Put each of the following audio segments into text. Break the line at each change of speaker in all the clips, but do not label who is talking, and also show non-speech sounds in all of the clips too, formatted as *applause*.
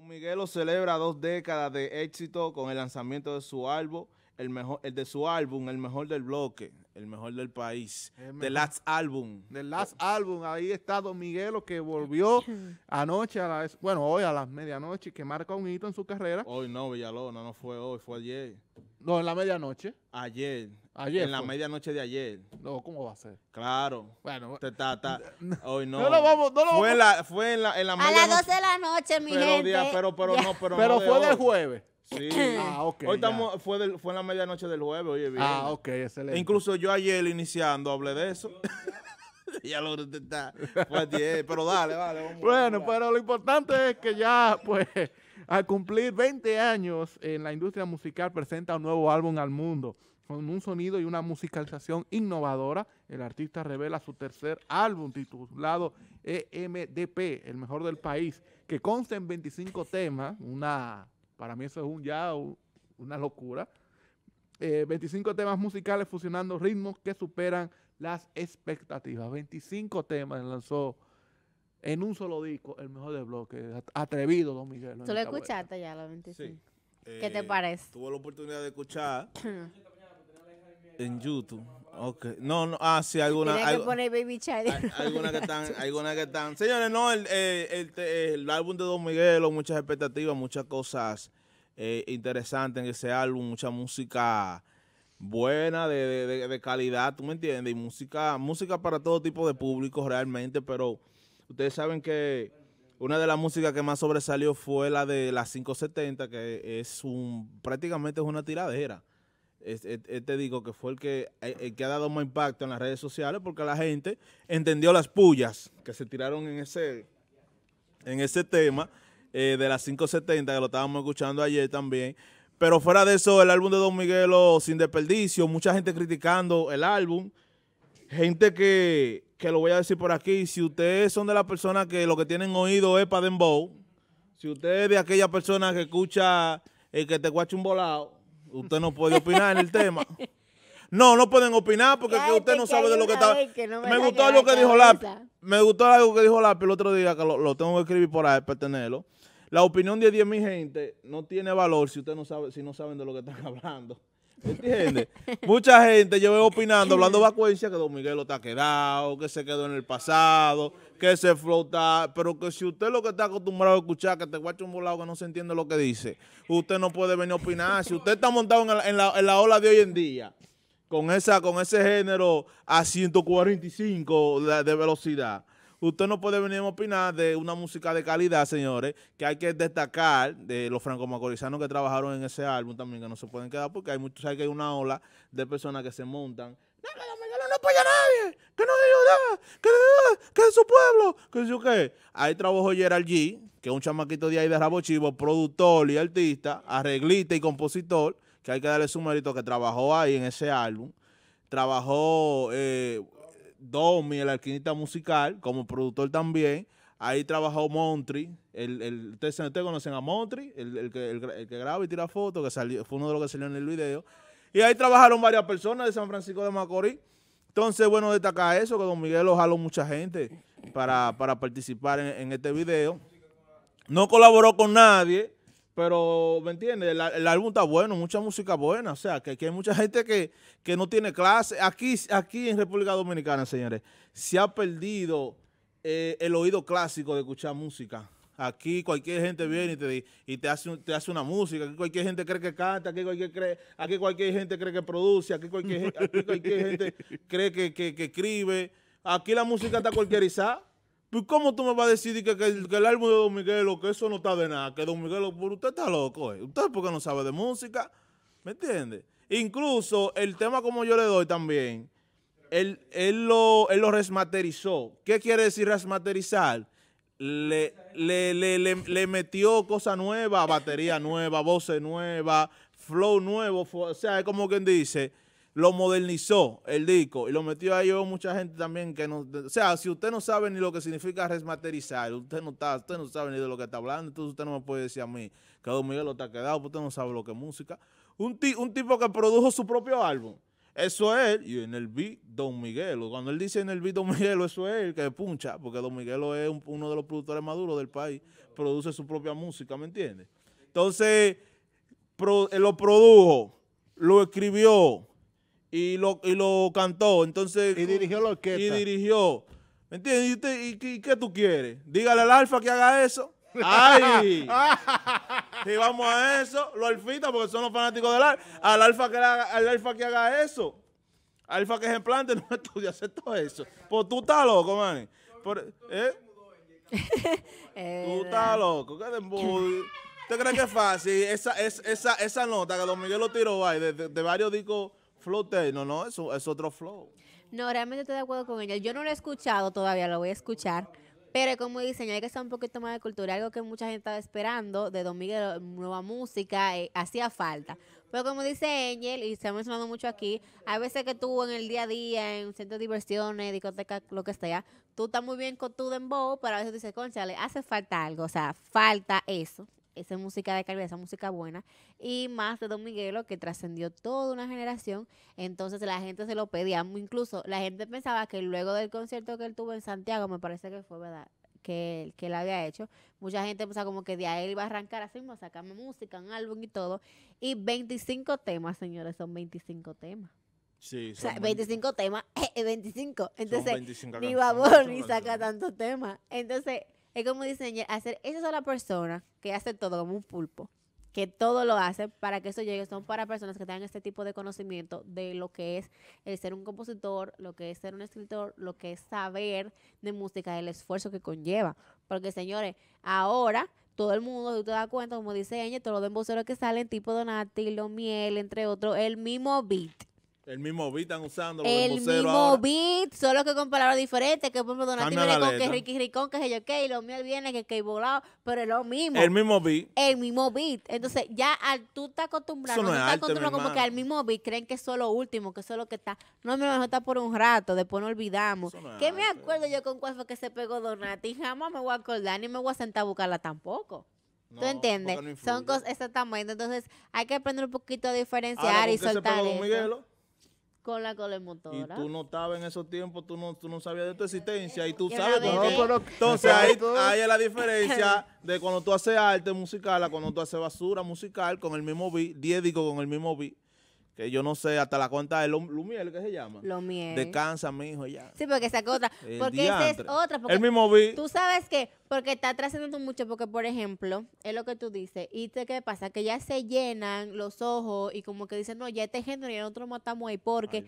Don Miguelo celebra dos décadas de éxito con el lanzamiento de su álbum, el mejor, el de su álbum, el mejor del bloque, el mejor del país, The Last Album. Del Last Album, ahí está Don Miguelo que volvió *coughs* anoche, a las, bueno, hoy a las medianoche, que marca un hito en su carrera. Hoy no, Villalona, no fue hoy, fue ayer. No, en la medianoche. Ayer. Ayer. En la medianoche de ayer. No, ¿cómo va a ser? Claro. Bueno, te, *laughs* hoy no. No lo vamos, no lo fue vamos. La, fue en la, en la medianoche. A las
12 de la noche, mi pero, gente. pero, pero, no, pero, no fue del
jueves. Sí. *clears throat* Ah, ok. Hoy estamos, fue, fue en la medianoche del jueves, oye, bien. Ah, ok, excelente. E incluso yo ayer iniciando hablé de eso. *laughs* ya lo está. Pues, 10. pero dale, vale. bueno, pero lo importante es que ya, pues al cumplir 20 años en eh, la industria musical, presenta un nuevo álbum al mundo. Con un sonido y una musicalización innovadora, el artista revela su tercer álbum titulado EMDP, el mejor del país, que consta en 25 temas. Una, para mí eso es un ya una locura. 25 eh, temas musicales fusionando ritmos que superan las expectativas. 25 temas lanzó en un solo disco, el mejor de bloque. Atrevido, don Miguel. ¿Tú lo escuchaste
ya, la 25? ¿Qué te eh, parece?
Tuve la oportunidad de escuchar
*clears throat*
en YouTube. Okay. No, no, ah, sí, alguna. que
que
están, alguna que están. Señores, no, eh, el, álbum de Don Miguel, muchas expectativas, muchas cosas eh, interesantes en ese álbum, mucha música buena, de, calidad, ¿tú me entiendes? Y música, música para todo tipo de público realmente, pero Ustedes saben que una de las músicas que más sobresalió fue la de las 570, que es un prácticamente es una tiradera. te digo que fue el que, ha dado más impacto en las redes sociales porque la gente entendió las pullas que se tiraron en ese, en ese tema eh, de las 570, que lo estábamos escuchando ayer también. Pero fuera de eso, el álbum de Don Miguelo sin desperdicio, mucha gente criticando el álbum, gente que que lo voy a decir por aquí, si ustedes son de las personas que lo que tienen oído es para dembow, si usted de aquella persona que escucha el eh, que te cuacha un volado, usted no puede opinar en el tema. *laughs* No, no pueden opinar porque usted no sabe de lo que está.
me, gustó algo que dijo Lápiz.
Me gustó algo que dijo el otro día, que lo, tengo que escribir por ahí para tenerlo. La opinión de 10.000 gente no tiene valor si usted no sabe, si no saben de lo que están *laughs* hablando. ¿Entiendes? Mucha gente yo opinando, hablando de vacuencia, que Don Miguel lo está quedado, que se quedó en el pasado, que se flota. Pero que si usted lo que está acostumbrado a escuchar, que te guacha un volado que no se entiende lo que dice, usted no puede venir a opinar. Si usted está montado en la, ola de hoy en día, con, esa, con ese género a 145 de velocidad, usted no puede venir a opinar de una música de calidad, señores, que hay que destacar de los franco-macorizanos que trabajaron en ese álbum también, que no se pueden quedar porque hay muchos, que hay una ola de personas que se montan. No, no, no, no apoya a nadie, que no ayuda, que, que es su pueblo, que yo qué. Ahí trabajó Gerald G, que es un chamaquito de ahí de Rabo Chivo, productor y artista, arreglista y compositor, que hay que darle su mérito, que trabajó ahí en ese álbum. Trabajó eh, Domi, el alquimista musical, como productor también. Ahí trabajó Montri. El, el, ustedes, conocen a Montri, el, que, graba y tira fotos, que salió, fue uno de los que salió en el video. Y ahí trabajaron varias personas de San Francisco de Macorís. Entonces, bueno, destacar eso, que Don Miguel lo jaló mucha gente para, participar en este video. No colaboró con nadie, pero, ¿me entiendes? El, álbum está bueno, mucha música buena. O sea, que, hay mucha gente que, no tiene clase. Aquí, aquí en República Dominicana, señores, se ha perdido eh, el oído clásico de escuchar música. Aquí cualquier gente viene y te, y te, hace, te hace una música. Aquí cualquier gente cree que canta, aquí cualquier, cree, aquí cualquier gente cree que produce, aquí cualquier, gente cree que, que escribe. Aquí la música está cualquierizada. Pues ¿Cómo tú me vas a decir que, que, el álbum de Don Miguelo, que eso no está de nada? Que Don Miguelo, usted está loco, ¿eh? Usted porque no sabe de música, ¿me entiende? Incluso el tema como yo le doy también, él, lo, él lo resmaterizó. ¿Qué quiere decir resmaterizar? Le, le, le, metió cosa nueva, batería nueva, voces nueva, flow nuevo. O sea, es como quien dice, lo modernizó el disco y lo metió ahí yo mucha gente también que no, o sea, si usted no sabe ni lo que significa resmaterizar, usted no está, usted no sabe ni de lo que está hablando, entonces usted no me puede decir a mí que Don Miguel lo está quedado, porque usted no sabe lo que es música. Un, un tipo que produjo su propio álbum. Eso es él, y en el beat, Don Miguel, Cuando él dice en el beat, Don Miguel, eso es él, que puncha, porque Don Miguel es uno de los productores maduros del país, produce su propia música, ¿me entiendes? Entonces, eh, lo produjo, lo escribió, y lo, y lo cantó. Entonces, y dirigió la orquesta. Y dirigió. ¿Me entiendes? ¿Y, qué tú quieres? Dígale al alfa que haga eso. *laughs* ¡Ay! si *laughs* vamos a eso, los Alfitas, porque son los fanáticos del alfa. Al alfa que, haga, al alfa que haga eso. Alfa que es en *laughs* no estudia hacer eso. Pues tú estás loco, man. Por, ¿eh?
tú estás loco. ¿Qué te
¿Usted cree que es fácil? Esa, es, esa, esa nota que Don Miguel lo tiró ahí, de, de varios discos Flote, no, no, eso es otro flow.
No, realmente estoy de acuerdo con ella. Yo no lo he escuchado todavía, lo voy a escuchar. Pero como dicen, hay que estar un poquito más de cultura, algo que mucha gente estaba esperando de Don Miguel, nueva música, eh, hacía falta. Pero como dice Angel, y se ha mencionado mucho aquí, hay veces que tú en el día a día, en un centro de diversiones, discoteca, lo que sea, tú estás muy bien con tu dembow, pero a veces dices, conchale, hace falta algo, o sea, falta eso esa música de calidad, esa música buena, y más de Don Miguelo que trascendió toda una generación, entonces la gente se lo pedía, incluso la gente pensaba que luego del concierto que él tuvo en Santiago, me parece que fue verdad, que, que él había hecho, mucha gente pensaba como que de ahí él iba a arrancar así, a música, un álbum y todo, y 25 temas, señores, son 25 temas. Sí, son o sea, 25 temas, 25. *laughs* Entonces, va a babón ni saca tantos temas. Entonces, es como dice hacer esa sola persona que hace todo como un pulpo, que todo lo hace para que eso llegue, son para personas que tengan este tipo de conocimiento de lo que es el ser un compositor, lo que es ser un escritor, lo que es saber de música, el esfuerzo que conlleva. Porque señores, ahora todo el mundo, tú te das cuenta, como dice todos los emboceros que salen, tipo Donati, Lo Miel, entre otros, el mismo beat
el mismo beat están usando. el mismo
beat, solo que con palabras diferentes. Que por Donatino viene con que Ricky Ricón, que yo que y lo mío viene que que volado, pero es lo mismo. El mismo beat. El mismo beat. Entonces ya al, tú estás acostumbrado, no, estás acostumbrado como que al mismo beat creen que es lo último, que es lo que está. No, me lo mejor está por un rato, después nos olvidamos. que me acuerdo yo con cuál fue que se pegó Donati? Jamás me voy a acordar, ni me voy a sentar a buscarla tampoco. ¿Tú entiendes? Son cosas exactamente. Entonces hay que aprender un poquito a diferenciar y soltar. eso? con la colemotora. Y tú
no estabas en esos tiempos, tú no, tú no sabías de tu existencia y tú sabes. No, entonces *laughs* ahí, es la diferencia *laughs* de cuando tú haces arte musical a cuando tú haces basura musical con el mismo beat, 10 con el mismo beat que yo no sé hasta la cuenta de Lumiel, que se llama? Lumiel. Descansa, mi hijo, ya.
Sí, porque sacó otra. porque esa es otra. Porque el mismo vi. Tú sabes que, porque está trascendiendo mucho, porque por ejemplo, es lo que tú dices, y te qué pasa, que ya se llenan los ojos y como que dicen, no, ya este género ya otro matamos ahí, porque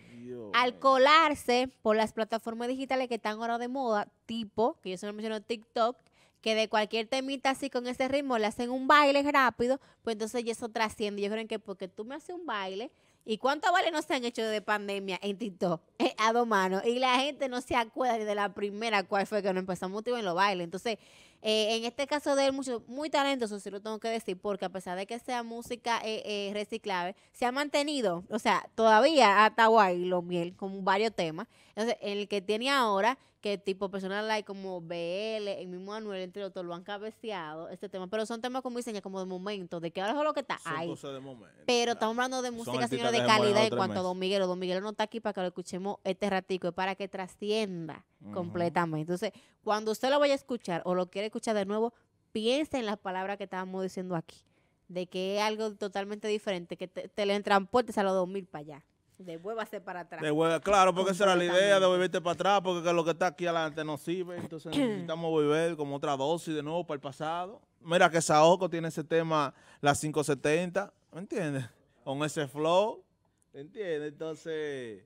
al colarse por las plataformas digitales que están ahora de moda, tipo, que yo solo menciono TikTok, que de cualquier temita así con ese ritmo le hacen un baile rápido, pues entonces ya eso trasciende. Yo creo que porque tú me haces un baile, ¿Y cuántos bailes no se han hecho de pandemia en TikTok? Eh, a dos manos. Y la gente no se acuerda ni de la primera cuál fue que no empezamos a en los bailes. Entonces, eh, en este caso de él, mucho, muy talentoso, sí lo tengo que decir, porque a pesar de que sea música eh, eh reciclable, se ha mantenido, o sea, todavía hasta guay, lo miel, con varios temas. Entonces, el que tiene ahora que tipo personal hay como BL, el mismo Anuel, entre otros, lo han cabeceado, este tema. Pero son temas como diseña, como de momento, de que ahora es lo que está ahí. Pero estamos hablando de música, señores, de calidad en cuanto a Don Miguelo. Don Miguelo no está aquí para que lo escuchemos este ratico, es para que trascienda completamente. Entonces, cuando usted lo vaya a escuchar o lo quiere escuchar de nuevo, piense en las palabras que estábamos diciendo aquí. De que es algo totalmente diferente, que te, te le entran puertas a los 2000 para allá. Devuélvase para atrás. claro, porque esa era la idea de volverte
para atrás, porque lo que está aquí adelante no sirve. Entonces necesitamos *clears throat* volver como otra dosis de nuevo para el pasado. Mira que Saoco tiene ese tema, la 570, ¿me entiendes? Con ese flow, ¿me entiendes? Entonces,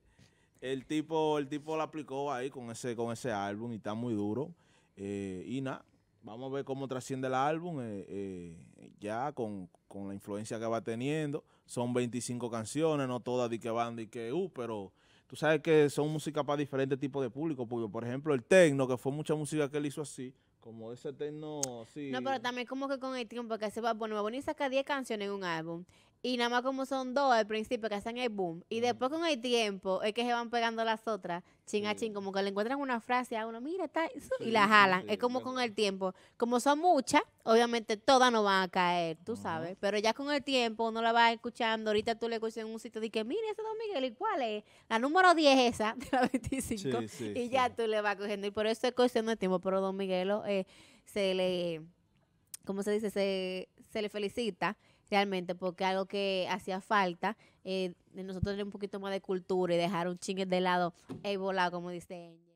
el tipo, el tipo la aplicó ahí con ese, con ese álbum y está muy duro. Eh, y nada, vamos a ver cómo trasciende el álbum eh, eh, ya con la influencia que va teniendo. Son 25 canciones, no todas de que van de que, uh, pero tú sabes que son música para diferentes tipos de público. Porque, por ejemplo, el tecno, que fue mucha música que él hizo así, como ese tecno así. No, pero
también como que con el tiempo que se va, bueno, me a sacar 10 canciones en un álbum y nada más como son dos al principio que hacen el boom. Y después con el tiempo es que se van pegando las otras, chin a chin, como que le encuentran una frase a uno, mira, está, y la jalan. es como con el tiempo. Como son muchas, obviamente todas no van a caer, tú sabes. Pero ya con el tiempo uno la va escuchando. Ahorita tú le escuchas en un sitio y que, mira, ese Don Miguel, ¿y cuál es? La número 10 esa, *laughs* de la 25. y ya tú le vas cogiendo. Y por eso es cuestión de tiempo. Pero Don Miguelo eh, se le, ¿cómo se dice? Se, se le felicita realmente, porque algo que hacía falta, eh, de nosotros tener un poquito más de cultura y dejar un chingue de lado, el volado, como dice ella.